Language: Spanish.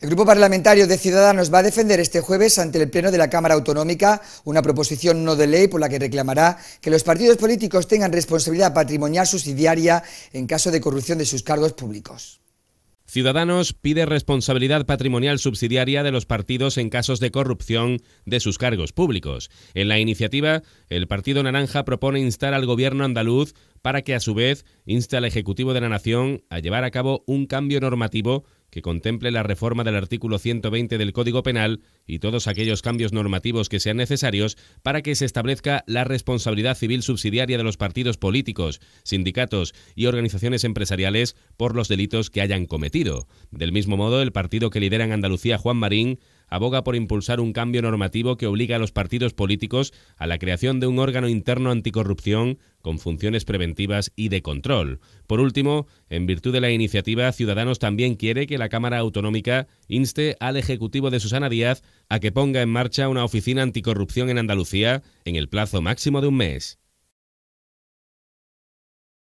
El Grupo Parlamentario de Ciudadanos va a defender este jueves ante el Pleno de la Cámara Autonómica una proposición no de ley por la que reclamará que los partidos políticos tengan responsabilidad patrimonial subsidiaria en caso de corrupción de sus cargos públicos. Ciudadanos pide responsabilidad patrimonial subsidiaria de los partidos en casos de corrupción de sus cargos públicos. En la iniciativa, el Partido Naranja propone instar al gobierno andaluz para que a su vez inste al Ejecutivo de la Nación a llevar a cabo un cambio normativo que contemple la reforma del artículo 120 del Código Penal y todos aquellos cambios normativos que sean necesarios para que se establezca la responsabilidad civil subsidiaria de los partidos políticos, sindicatos y organizaciones empresariales por los delitos que hayan cometido. Del mismo modo, el partido que lidera en Andalucía Juan Marín aboga por impulsar un cambio normativo que obliga a los partidos políticos a la creación de un órgano interno anticorrupción con funciones preventivas y de control. Por último, en virtud de la iniciativa, Ciudadanos también quiere que la Cámara Autonómica inste al Ejecutivo de Susana Díaz a que ponga en marcha una oficina anticorrupción en Andalucía en el plazo máximo de un mes.